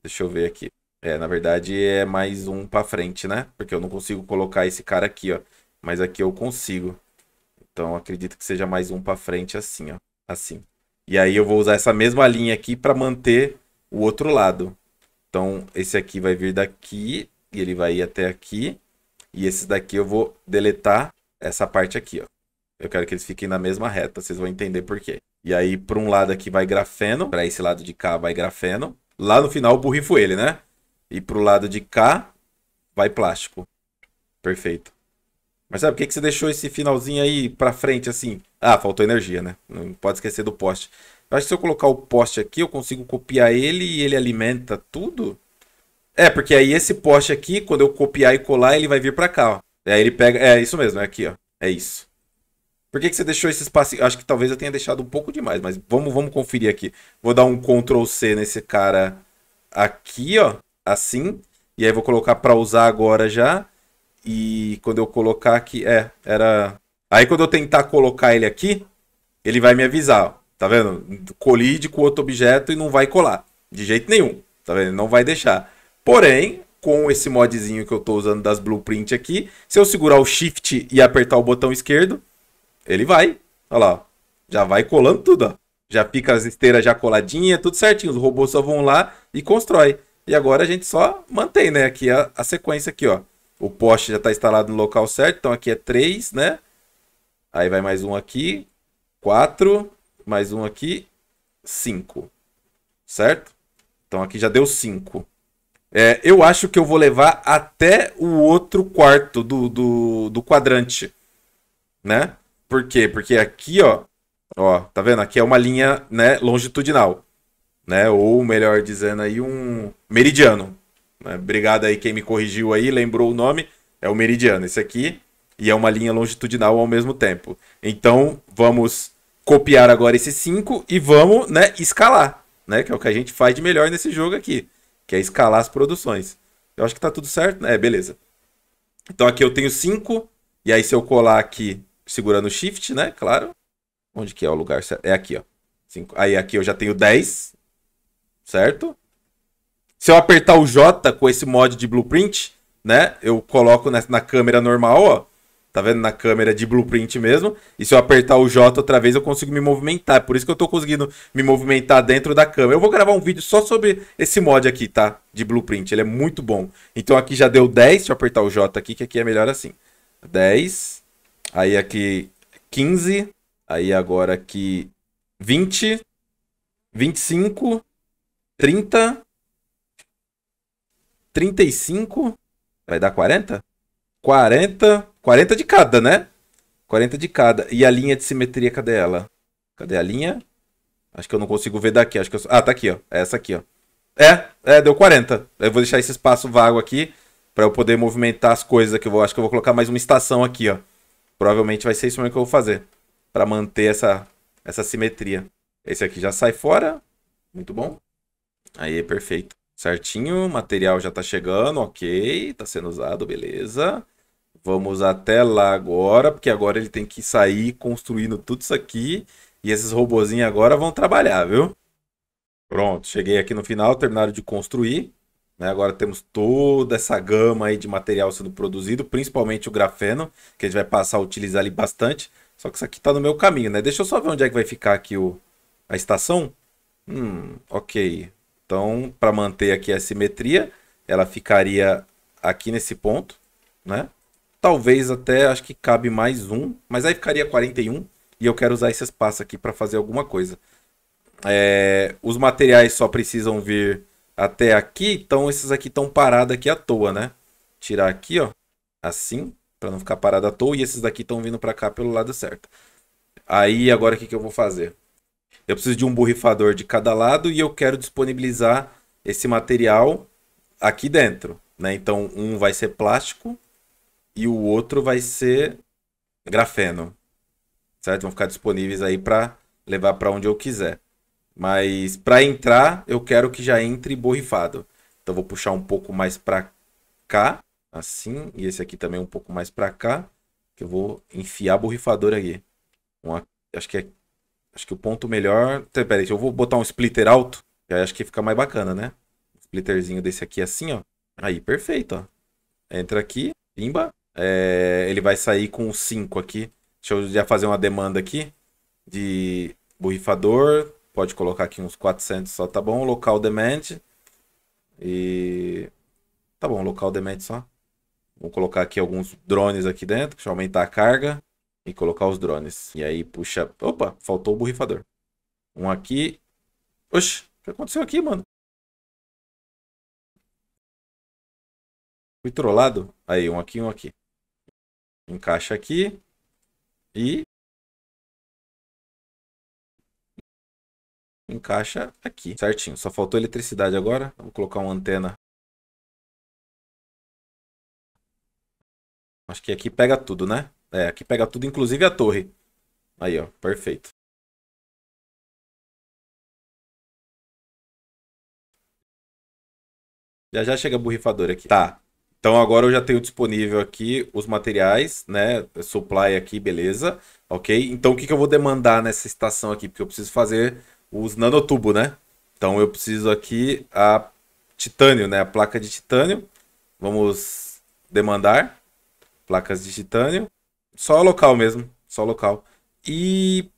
Deixa eu ver aqui. É, na verdade é mais um para frente, né? Porque eu não consigo colocar esse cara aqui, ó mas aqui eu consigo. Então acredito que seja mais um para frente assim, ó, assim. E aí eu vou usar essa mesma linha aqui para manter o outro lado. Então esse aqui vai vir daqui e ele vai ir até aqui. E esse daqui eu vou deletar essa parte aqui, ó. Eu quero que eles fiquem na mesma reta, vocês vão entender por quê. E aí, para um lado aqui vai grafeno, para esse lado de cá vai grafeno. Lá no final eu borrifo ele, né? E para o lado de cá vai plástico. Perfeito. Mas sabe por que, que você deixou esse finalzinho aí pra frente assim? Ah, faltou energia, né? Não pode esquecer do poste. Eu acho que se eu colocar o poste aqui, eu consigo copiar ele e ele alimenta tudo. É, porque aí esse poste aqui, quando eu copiar e colar, ele vai vir pra cá, ó. E aí ele pega... É isso mesmo, é aqui, ó. É isso. Por que, que você deixou esse espaço? Acho que talvez eu tenha deixado um pouco demais, mas vamos, vamos conferir aqui. Vou dar um Ctrl C nesse cara aqui, ó. Assim. E aí vou colocar para usar agora já. E quando eu colocar aqui, é, era. Aí quando eu tentar colocar ele aqui, ele vai me avisar. Tá vendo? Colide com outro objeto e não vai colar. De jeito nenhum. Tá vendo? Não vai deixar. Porém, com esse modzinho que eu estou usando das Blueprint aqui, se eu segurar o Shift e apertar o botão esquerdo, ele vai. Olha lá. Já vai colando tudo. Ó. Já fica as esteiras já coladinha, tudo certinho. Os robôs só vão lá e constrói. E agora a gente só mantém, né? Aqui a, a sequência aqui, ó. O poste já está instalado no local certo, então aqui é 3, né? Aí vai mais um aqui, 4, mais um aqui, 5. Certo? Então aqui já deu 5. É, eu acho que eu vou levar até o outro quarto do, do, do quadrante, né? Por quê? Porque aqui, ó, ó, tá vendo? Aqui é uma linha, né, longitudinal, né? Ou melhor dizendo aí, um meridiano, né? Obrigado aí quem me corrigiu aí, lembrou o nome. É o meridiano, esse aqui. E é uma linha longitudinal ao mesmo tempo. Então, vamos copiar agora esse 5 e vamos né, escalar, né? Que é o que a gente faz de melhor nesse jogo aqui, que é escalar as produções. Eu acho que tá tudo certo. É, beleza. Então aqui eu tenho 5, e aí se eu colar aqui, segurando o shift, né? Claro. Onde que é o lugar certo? É aqui, ó. Cinco. Aí aqui eu já tenho 10, certo? Se eu apertar o J com esse mod de blueprint, né? Eu coloco na, na câmera normal, ó. Tá vendo? Na câmera de blueprint mesmo. E se eu apertar o J outra vez, eu consigo me movimentar. Por isso que eu tô conseguindo me movimentar dentro da câmera. Eu vou gravar um vídeo só sobre esse mod aqui, tá? De blueprint. Ele é muito bom. Então aqui já deu 10. Deixa eu apertar o J aqui, que aqui é melhor assim. 10. Aí aqui 15. Aí agora aqui 20. 25. 30. 35. Vai dar 40? 40. 40 de cada, né? 40 de cada. E a linha de simetria, cadê ela? Cadê a linha? Acho que eu não consigo ver daqui. Acho que eu... Ah, tá aqui, ó. É essa aqui, ó. É, é, deu 40. Eu vou deixar esse espaço vago aqui para eu poder movimentar as coisas aqui. Eu vou, acho que eu vou colocar mais uma estação aqui, ó. Provavelmente vai ser isso mesmo que eu vou fazer. para manter essa, essa simetria. Esse aqui já sai fora. Muito bom. Aí, perfeito certinho, material já está chegando, ok, está sendo usado, beleza. Vamos até lá agora, porque agora ele tem que sair construindo tudo isso aqui. E esses robozinhos agora vão trabalhar, viu? Pronto, cheguei aqui no final, terminaram de construir. Né? Agora temos toda essa gama aí de material sendo produzido, principalmente o grafeno, que a gente vai passar a utilizar ali bastante. Só que isso aqui está no meu caminho, né? Deixa eu só ver onde é que vai ficar aqui o... a estação. Hum, ok. Então, para manter aqui a simetria, ela ficaria aqui nesse ponto, né? Talvez até, acho que cabe mais um, mas aí ficaria 41 e eu quero usar esse espaço aqui para fazer alguma coisa. É, os materiais só precisam vir até aqui, então esses aqui estão parados aqui à toa, né? Tirar aqui, ó, assim, para não ficar parado à toa, e esses daqui estão vindo para cá pelo lado certo. Aí, agora o que, que eu vou fazer? eu preciso de um borrifador de cada lado e eu quero disponibilizar esse material aqui dentro. Né? Então, um vai ser plástico e o outro vai ser grafeno. Certo? Vão ficar disponíveis aí para levar para onde eu quiser. Mas para entrar, eu quero que já entre borrifado. Então, vou puxar um pouco mais para cá, assim, e esse aqui também um pouco mais para cá, que eu vou enfiar borrifador aqui. Um, acho que é Acho que o ponto melhor. Tá, peraí, eu vou botar um splitter alto. aí acho que fica mais bacana, né? Splitterzinho desse aqui assim, ó. Aí, perfeito, ó. Entra aqui, pimba. É... ele vai sair com 5 aqui. Deixa eu já fazer uma demanda aqui de borrifador. Pode colocar aqui uns 400 só, tá bom. Local demand. E... Tá bom, local demand só. Vou colocar aqui alguns drones aqui dentro. Deixa eu aumentar a carga e colocar os drones. E aí puxa. Opa, faltou o borrifador. Um aqui. Oxe, o que aconteceu aqui, mano? Fui trollado. Aí, um aqui, um aqui. Encaixa aqui. E. Encaixa aqui. Certinho. Só faltou eletricidade agora. Vou colocar uma antena Acho que aqui pega tudo, né? É, aqui pega tudo, inclusive a torre. Aí, ó, perfeito. Já já chega a aqui. Tá. Então agora eu já tenho disponível aqui os materiais, né? Supply aqui, beleza. Ok? Então o que, que eu vou demandar nessa estação aqui? Porque eu preciso fazer os nanotubos, né? Então eu preciso aqui a titânio, né? A placa de titânio. Vamos demandar placas de titânio. Só local mesmo, só local. E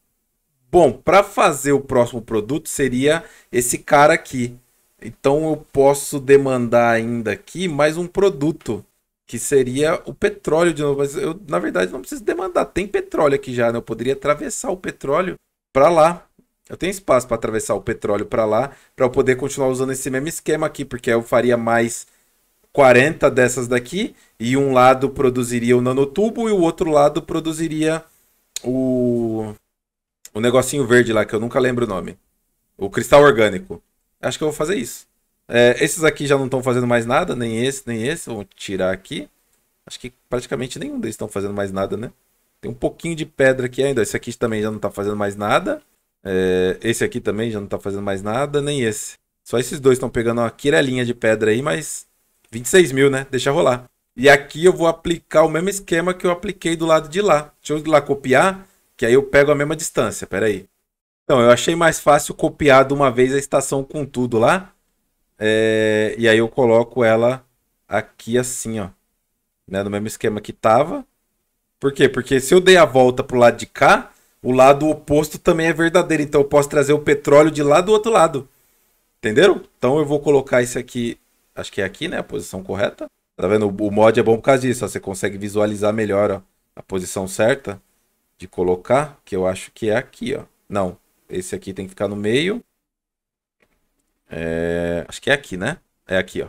bom, para fazer o próximo produto seria esse cara aqui. Então eu posso demandar ainda aqui mais um produto, que seria o petróleo de novo, mas eu na verdade não preciso demandar, tem petróleo aqui já, né? Eu poderia atravessar o petróleo para lá. Eu tenho espaço para atravessar o petróleo para lá, para eu poder continuar usando esse mesmo esquema aqui, porque eu faria mais 40 dessas daqui, e um lado produziria o nanotubo e o outro lado produziria o, o negocinho verde lá, que eu nunca lembro o nome. O cristal orgânico. Acho que eu vou fazer isso. É, esses aqui já não estão fazendo mais nada, nem esse, nem esse. Vou tirar aqui. Acho que praticamente nenhum deles estão fazendo mais nada, né? Tem um pouquinho de pedra aqui ainda. Esse aqui também já não está fazendo mais nada. É, esse aqui também já não está fazendo mais nada, nem esse. Só esses dois estão pegando uma quirelinha de pedra aí, mas 26 mil, né? Deixa rolar. E aqui eu vou aplicar o mesmo esquema que eu apliquei do lado de lá. Deixa eu ir lá copiar, que aí eu pego a mesma distância. Pera aí. Então, eu achei mais fácil copiar de uma vez a estação com tudo lá. É... E aí eu coloco ela aqui assim, ó. Né? No mesmo esquema que tava. Por quê? Porque se eu dei a volta pro lado de cá, o lado oposto também é verdadeiro. Então eu posso trazer o petróleo de lá do outro lado. Entenderam? Então eu vou colocar isso aqui Acho que é aqui, né? A posição correta. Tá vendo? O mod é bom por causa disso. Ó. Você consegue visualizar melhor ó, a posição certa de colocar, que eu acho que é aqui, ó. Não, esse aqui tem que ficar no meio. É... Acho que é aqui, né? É aqui, ó.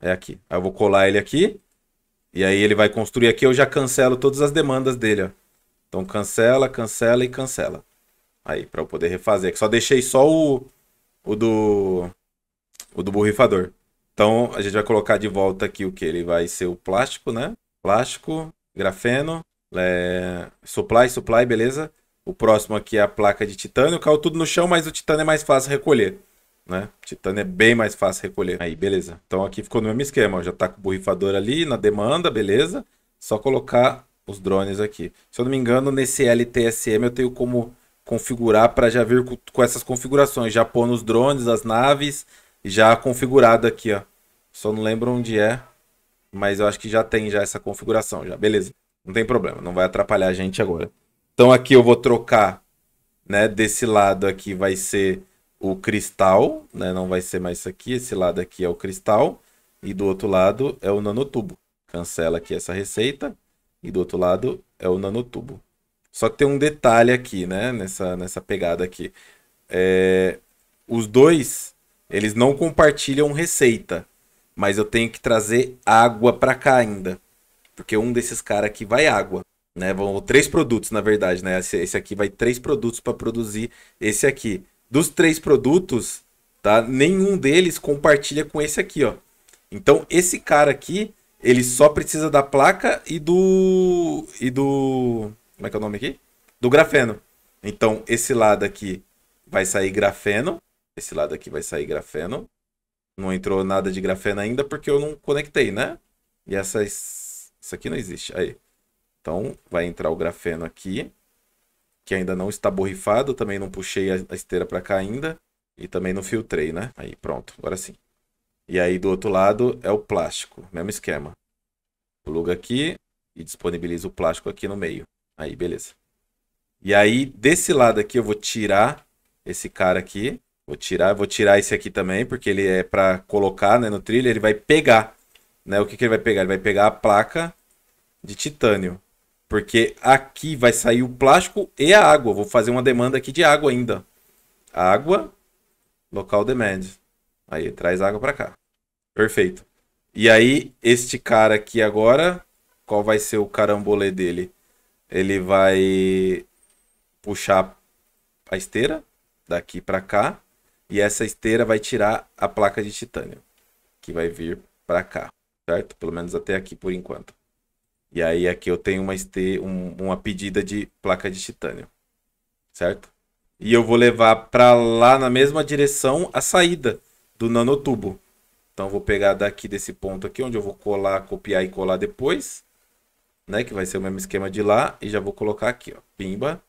É aqui. Aí eu vou colar ele aqui. E aí ele vai construir aqui. Eu já cancelo todas as demandas dele, ó. Então cancela, cancela e cancela. Aí, para eu poder refazer. Que só deixei só o, o do o do borrifador. Então a gente vai colocar de volta aqui o que? Ele vai ser o plástico, né? Plástico, grafeno, é... supply, supply, beleza? O próximo aqui é a placa de titânio. Caiu tudo no chão, mas o titânio é mais fácil recolher. Né? Titânio é bem mais fácil recolher. Aí, beleza. Então aqui ficou no mesmo esquema. Já tá com o borrifador ali na demanda, beleza? Só colocar os drones aqui. Se eu não me engano, nesse LTSM eu tenho como configurar para já vir com, essas configurações. Já pôr nos drones, as naves já configurado aqui, ó. Só não lembro onde é, mas eu acho que já tem já essa configuração, já. Beleza, não tem problema, não vai atrapalhar a gente agora. Então aqui eu vou trocar, né? Desse lado aqui vai ser o cristal, né? Não vai ser mais isso aqui, esse lado aqui é o cristal e do outro lado é o nanotubo. Cancela aqui essa receita e do outro lado é o nanotubo. Só que tem um detalhe aqui, né? Nessa, nessa pegada aqui. É, os dois eles não compartilham receita, mas eu tenho que trazer água para cá ainda, porque um desses caras aqui vai água, né? Vão três produtos, na verdade, né? Esse, esse aqui vai três produtos para produzir esse aqui. Dos três produtos, tá? Nenhum deles compartilha com esse aqui, ó. Então esse cara aqui, ele só precisa da placa e do e do como é que é o nome aqui? Do grafeno. Então esse lado aqui vai sair grafeno esse lado aqui vai sair grafeno. Não entrou nada de grafeno ainda porque eu não conectei, né? E essas... Isso aqui não existe. Aí. Então, vai entrar o grafeno aqui. Que ainda não está borrifado. Também não puxei a esteira para cá ainda. E também não filtrei, né? Aí, pronto. Agora sim. E aí, do outro lado, é o plástico. Mesmo esquema. Pluga aqui e disponibiliza o plástico aqui no meio. Aí, beleza. E aí, desse lado aqui, eu vou tirar esse cara aqui. Vou tirar, vou tirar esse aqui também, porque ele é para colocar né, no trilho, ele vai pegar. Né? O que, que ele vai pegar? Ele vai pegar a placa de titânio. Porque aqui vai sair o plástico e a água. Vou fazer uma demanda aqui de água ainda. Água, local demand. Aí traz água para cá. Perfeito. E aí, este cara aqui agora, qual vai ser o carambolê dele? Ele vai puxar a esteira daqui para cá e essa esteira vai tirar a placa de titânio, que vai vir para cá, certo? Pelo menos até aqui por enquanto. E aí aqui eu tenho uma, este... Um, uma pedida de placa de titânio, certo? E eu vou levar para lá na mesma direção a saída do nanotubo. Então vou pegar daqui desse ponto aqui, onde eu vou colar, copiar e colar depois. Né, que vai ser o mesmo esquema de lá. E já vou colocar aqui, ó. Pimba.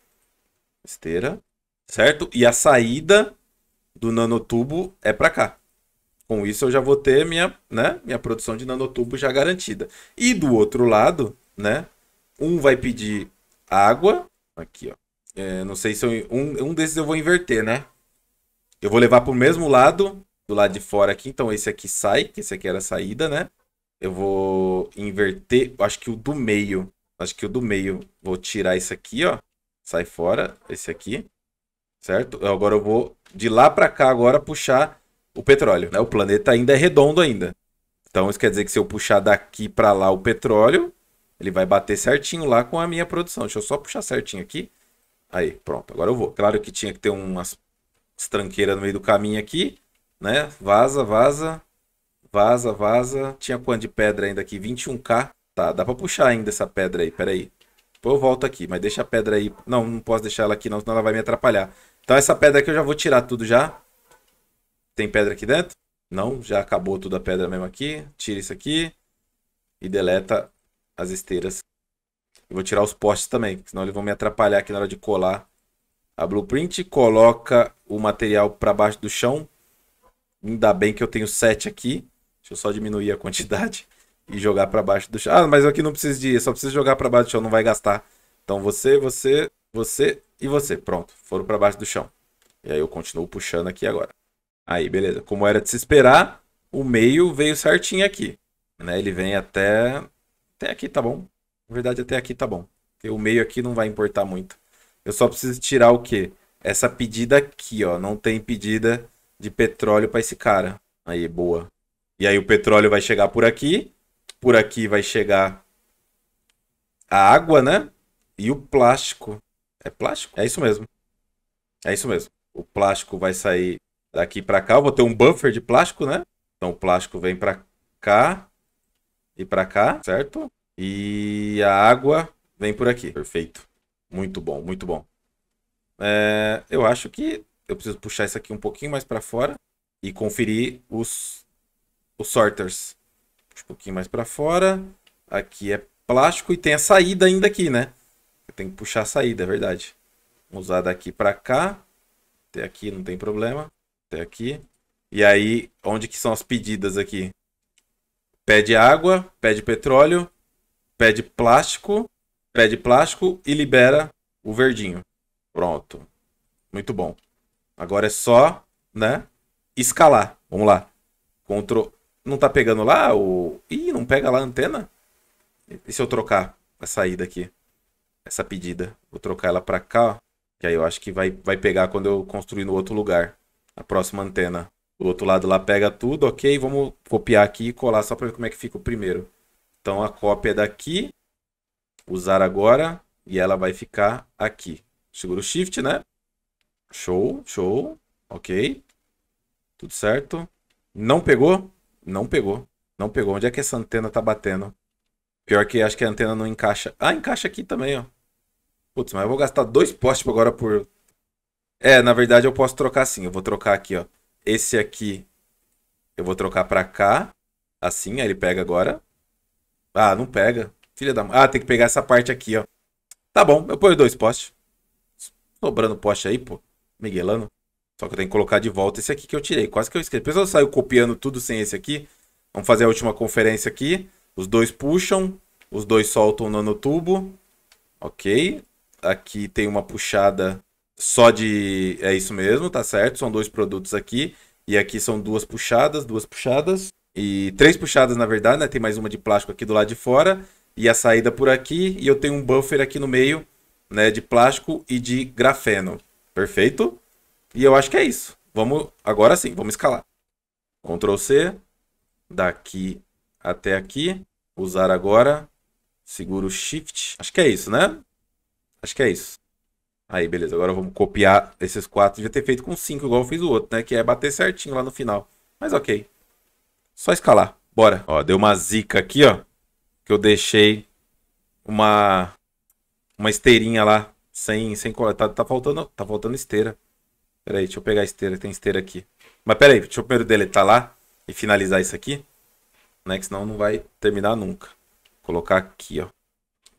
Esteira. Certo? E a saída do nanotubo é para cá. Com isso eu já vou ter minha, né, minha produção de nanotubo já garantida. E do outro lado, né, um vai pedir água, aqui, ó. É, não sei se eu, um, um desses eu vou inverter, né? Eu vou levar para o mesmo lado, do lado de fora aqui. Então esse aqui sai, que esse aqui era a saída, né? Eu vou inverter, acho que o do meio. Acho que o do meio. Vou tirar isso aqui, ó. Sai fora, esse aqui certo? Agora eu vou de lá para cá agora puxar o petróleo, né? O planeta ainda é redondo ainda. Então isso quer dizer que se eu puxar daqui para lá o petróleo, ele vai bater certinho lá com a minha produção. Deixa eu só puxar certinho aqui. Aí, pronto, agora eu vou. Claro que tinha que ter umas tranqueiras no meio do caminho aqui, né? Vaza, vaza, vaza, vaza. Tinha quanto de pedra ainda aqui? 21k. Tá, dá para puxar ainda essa pedra aí, Pera aí. Depois eu volto aqui, mas deixa a pedra aí. Não, não posso deixar ela aqui não, senão ela vai me atrapalhar. Então essa pedra aqui eu já vou tirar tudo já. Tem pedra aqui dentro? Não, já acabou tudo a pedra mesmo aqui. Tira isso aqui e deleta as esteiras. Eu vou tirar os postes também, senão eles vão me atrapalhar aqui na hora de colar a blueprint. Coloca o material para baixo do chão. Ainda bem que eu tenho 7 aqui. Deixa eu só diminuir a quantidade [LAUGHS] e jogar para baixo do chão. Ah, mas aqui não preciso de, só preciso jogar para baixo do chão, não vai gastar. Então você, você, você e você. Pronto, foram para baixo do chão. E aí eu continuo puxando aqui agora. Aí, beleza. Como era de se esperar, o meio veio certinho aqui. Né? Ele vem até... Até aqui tá bom. Na verdade, até aqui tá bom. Porque o meio aqui não vai importar muito. Eu só preciso tirar o quê? Essa pedida aqui, ó. Não tem pedida de petróleo para esse cara. Aí, boa. E aí o petróleo vai chegar por aqui. Por aqui vai chegar a água, né? E o plástico. É plástico? É isso mesmo. É isso mesmo. O plástico vai sair daqui para cá. Eu vou ter um buffer de plástico, né? Então o plástico vem para cá e para cá, certo? E a água vem por aqui. Perfeito. Muito bom, muito bom. É, eu acho que eu preciso puxar isso aqui um pouquinho mais para fora e conferir os, os sorters. Um pouquinho mais para fora. Aqui é plástico e tem a saída ainda aqui, né? Tem que puxar a saída, é verdade. Vamos usar daqui para cá. Até aqui, não tem problema. Até aqui. E aí, onde que são as pedidas aqui? Pede água, pede petróleo, pede plástico, pede plástico e libera o verdinho. Pronto. Muito bom. Agora é só, né, escalar. Vamos lá. Ctrl... Não tá pegando lá o... Ih, não pega lá a antena? E se eu trocar a saída aqui? essa pedida. Vou trocar ela para cá, ó, que aí eu acho que vai, vai pegar quando eu construir no outro lugar, a próxima antena. O outro lado lá pega tudo, ok? Vamos copiar aqui e colar só para ver como é que fica o primeiro. Então a cópia é daqui, usar agora e ela vai ficar aqui. Segura o Shift, né? Show, show, ok. Tudo certo. Não pegou? Não pegou. Não pegou. Onde é que essa antena tá batendo? Pior que acho que a antena não encaixa. Ah, encaixa aqui também, ó. Putz, mas eu vou gastar dois postes agora por. É, na verdade eu posso trocar sim. Eu vou trocar aqui, ó. Esse aqui eu vou trocar pra cá. Assim, aí ele pega agora. Ah, não pega. Filha da. Ah, tem que pegar essa parte aqui, ó. Tá bom, eu ponho dois postes. Sobrando poste aí, pô. Miguelano. Só que eu tenho que colocar de volta esse aqui que eu tirei. Quase que eu esqueci. Pessoal saiu copiando tudo sem esse aqui. Vamos fazer a última conferência aqui. Os dois puxam. Os dois soltam o nono tubo. Ok aqui tem uma puxada só de. É isso mesmo, tá certo? São dois produtos aqui. E aqui são duas puxadas, duas puxadas. E três puxadas, na verdade, né? Tem mais uma de plástico aqui do lado de fora. E a saída por aqui. E eu tenho um buffer aqui no meio, né? De plástico e de grafeno. Perfeito? E eu acho que é isso. Vamos. Agora sim, vamos escalar. Ctrl C. Daqui até aqui. Usar agora. Seguro Shift. Acho que é isso, né? Acho que é isso. Aí, beleza. Agora vamos copiar esses quatro. Devia ter feito com cinco, igual eu fiz o outro, né? Que é bater certinho lá no final. Mas ok. Só escalar. Bora. Ó, deu uma zica aqui, ó. Que eu deixei uma uma esteirinha lá. Sem, sem tá, tá faltando Tá faltando esteira. Pera aí, deixa eu pegar a esteira. Tem esteira aqui. Mas pera aí, deixa eu primeiro deletar lá e finalizar isso aqui. Né? Que senão não vai terminar nunca. Vou colocar aqui, ó.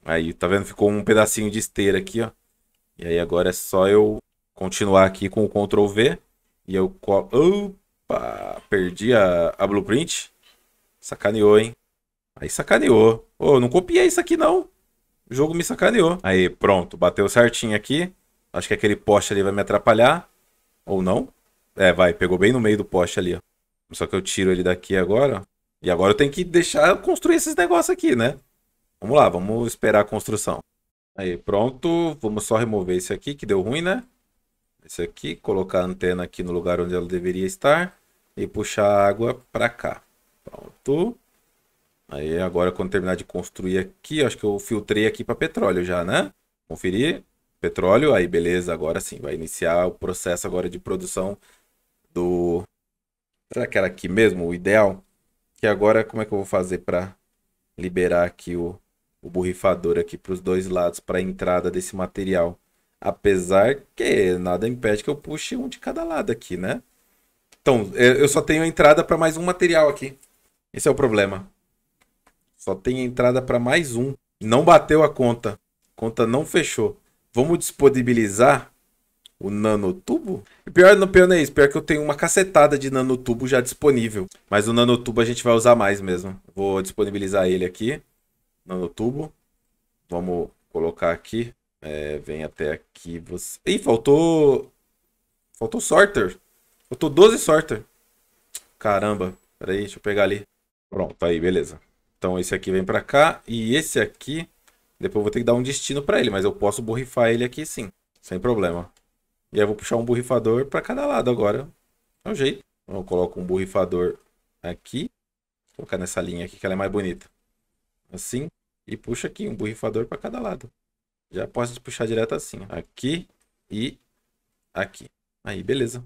Aí, tá vendo? Ficou um pedacinho de esteira aqui, ó. E aí agora é só eu continuar aqui com o Ctrl V. E eu... Opa! Perdi a, a blueprint. Sacaneou, hein? Aí sacaneou. Ô, oh, não copiei isso aqui, não. O jogo me sacaneou. Aí, pronto. Bateu certinho aqui. Acho que aquele poste ali vai me atrapalhar. Ou não. É, vai. Pegou bem no meio do poste ali, ó. Só que eu tiro ele daqui agora. E agora eu tenho que deixar eu construir esses negócios aqui, né? Vamos lá, vamos esperar a construção. Aí, pronto. Vamos só remover esse aqui que deu ruim, né? Esse aqui, colocar a antena aqui no lugar onde ela deveria estar e puxar a água para cá. Pronto. Aí agora quando terminar de construir aqui, acho que eu filtrei aqui para petróleo já, né? Conferir petróleo, aí beleza, agora sim, vai iniciar o processo agora de produção do será que era aqui mesmo o ideal? Que agora como é que eu vou fazer para liberar aqui o o borrifador aqui para os dois lados para a entrada desse material. Apesar que nada impede que eu puxe um de cada lado aqui, né? Então, eu só tenho entrada para mais um material aqui. Esse é o problema. Só tem entrada para mais um. Não bateu a conta. Conta não fechou. Vamos disponibilizar o nanotubo? pior, não, pior não é isso. Pior que eu tenho uma cacetada de nanotubo já disponível. Mas o nanotubo a gente vai usar mais mesmo. Vou disponibilizar ele aqui nanotubo. Vamos colocar aqui. É, vem até aqui. Você... Ih, faltou. Faltou sorter. Faltou 12 sorter. Caramba. Pera aí, deixa eu pegar ali. Pronto, aí, beleza. Então esse aqui vem pra cá. E esse aqui. Depois eu vou ter que dar um destino pra ele. Mas eu posso borrifar ele aqui sim. Sem problema. E aí eu vou puxar um borrifador pra cada lado agora. É o jeito. Então, eu coloco um borrifador aqui. Vou colocar nessa linha aqui que ela é mais bonita assim, e puxa aqui, um borrifador para cada lado. Já posso puxar direto assim, ó. aqui e aqui. Aí, beleza.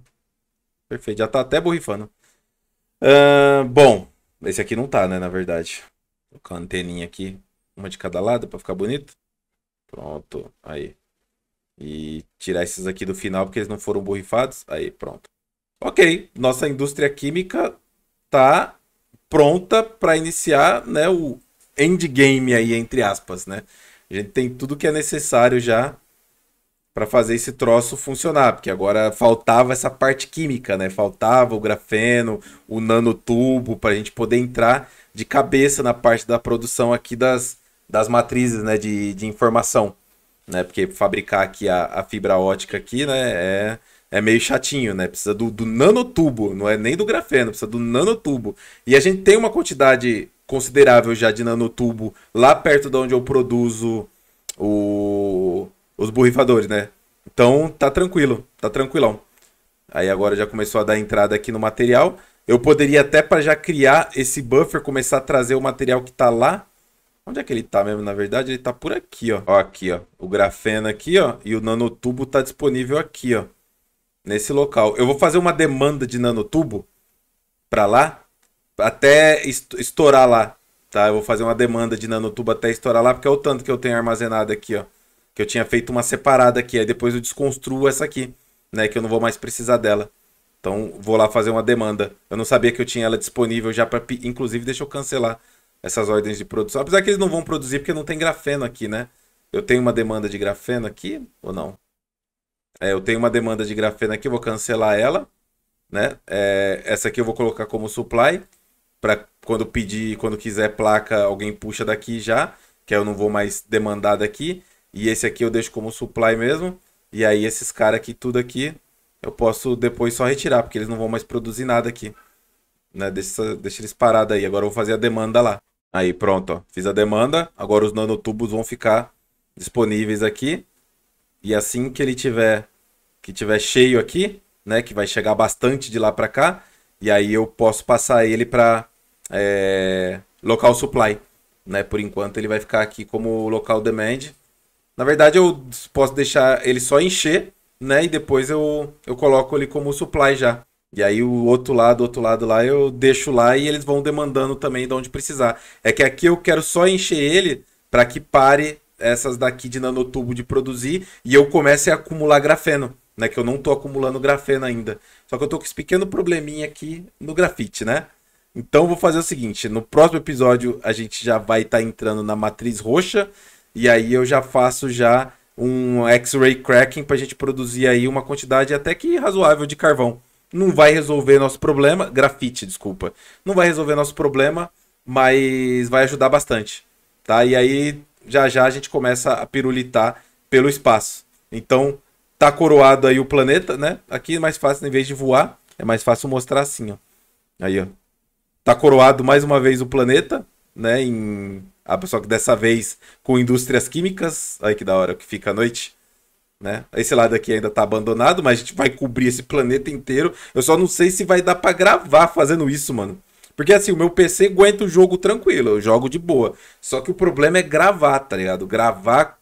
Perfeito, já tá até borrifando. Uh, bom, esse aqui não tá, né, na verdade. Vou colocar uma anteninha aqui, uma de cada lado para ficar bonito. Pronto, aí. E tirar esses aqui do final porque eles não foram borrifados. Aí, pronto. Ok, nossa indústria química tá pronta para iniciar né, o, endgame aí, entre aspas, né? A gente tem tudo que é necessário já para fazer esse troço funcionar, porque agora faltava essa parte química, né? Faltava o grafeno, o nanotubo, para a gente poder entrar de cabeça na parte da produção aqui das, das matrizes né? de, de informação. Né? Porque fabricar aqui a, a fibra ótica aqui, né? É, é meio chatinho, né? Precisa do, do nanotubo, não é nem do grafeno, precisa do nanotubo. E a gente tem uma quantidade considerável já de nanotubo lá perto de onde eu produzo o... os borrifadores, né? Então tá tranquilo, tá tranquilão. Aí agora já começou a dar entrada aqui no material. Eu poderia até para já criar esse buffer, começar a trazer o material que tá lá. Onde é que ele tá mesmo, na verdade? Ele tá por aqui, ó. Ó, aqui, ó. O grafeno aqui, ó. E o nanotubo tá disponível aqui, ó. Nesse local. Eu vou fazer uma demanda de nanotubo para lá até estourar lá, tá? Eu vou fazer uma demanda de nanotubo até estourar lá, porque é o tanto que eu tenho armazenado aqui, ó. Que eu tinha feito uma separada aqui, aí depois eu desconstruo essa aqui, né? Que eu não vou mais precisar dela. Então vou lá fazer uma demanda. Eu não sabia que eu tinha ela disponível já para, inclusive, deixa eu cancelar essas ordens de produção. Apesar que eles não vão produzir porque não tem grafeno aqui, né? Eu tenho uma demanda de grafeno aqui ou não? É, eu tenho uma demanda de grafeno aqui, vou cancelar ela, né? É, essa aqui eu vou colocar como supply para quando pedir, quando quiser placa, alguém puxa daqui já, que eu não vou mais demandar daqui. E esse aqui eu deixo como supply mesmo. E aí esses caras aqui, tudo aqui, eu posso depois só retirar, porque eles não vão mais produzir nada aqui. Né? Deixa, deixa eles parados aí. Agora eu vou fazer a demanda lá. Aí pronto, ó. fiz a demanda. Agora os nanotubos vão ficar disponíveis aqui. E assim que ele tiver, que tiver cheio aqui, né, que vai chegar bastante de lá para cá, e aí eu posso passar ele para é, local supply. Né? Por enquanto ele vai ficar aqui como local demand. Na verdade eu posso deixar ele só encher, né? E depois eu, eu coloco ele como supply já. E aí o outro lado, outro lado lá, eu deixo lá e eles vão demandando também de onde precisar. É que aqui eu quero só encher ele para que pare essas daqui de nanotubo de produzir e eu comece a acumular grafeno né? Que eu não tô acumulando grafeno ainda. Só que eu tô com esse pequeno probleminha aqui no grafite, né? Então vou fazer o seguinte, no próximo episódio a gente já vai estar tá entrando na matriz roxa e aí eu já faço já um X-ray cracking para a gente produzir aí uma quantidade até que razoável de carvão. Não vai resolver nosso problema, grafite, desculpa. Não vai resolver nosso problema, mas vai ajudar bastante, tá? E aí já já a gente começa a pirulitar pelo espaço. Então, tá coroado aí o planeta, né? Aqui é mais fácil, em vez de voar, é mais fácil mostrar assim, ó. Aí, ó. Tá coroado mais uma vez o planeta, né? Em... A ah, pessoa que dessa vez com indústrias químicas. Aí que da hora que fica a noite. Né? Esse lado aqui ainda tá abandonado, mas a gente vai cobrir esse planeta inteiro. Eu só não sei se vai dar para gravar fazendo isso, mano. Porque assim, o meu PC aguenta o jogo tranquilo, eu jogo de boa. Só que o problema é gravar, tá ligado? Gravar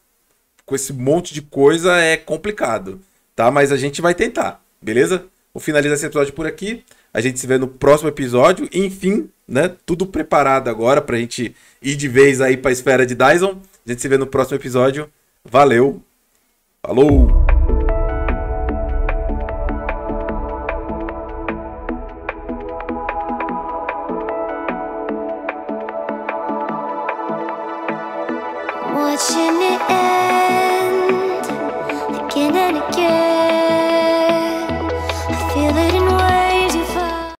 com esse monte de coisa é complicado, tá? Mas a gente vai tentar, beleza? Vou finalizar esse episódio por aqui. A gente se vê no próximo episódio. Enfim, né? Tudo preparado agora pra gente ir de vez aí pra esfera de Dyson. A gente se vê no próximo episódio. Valeu. Falou.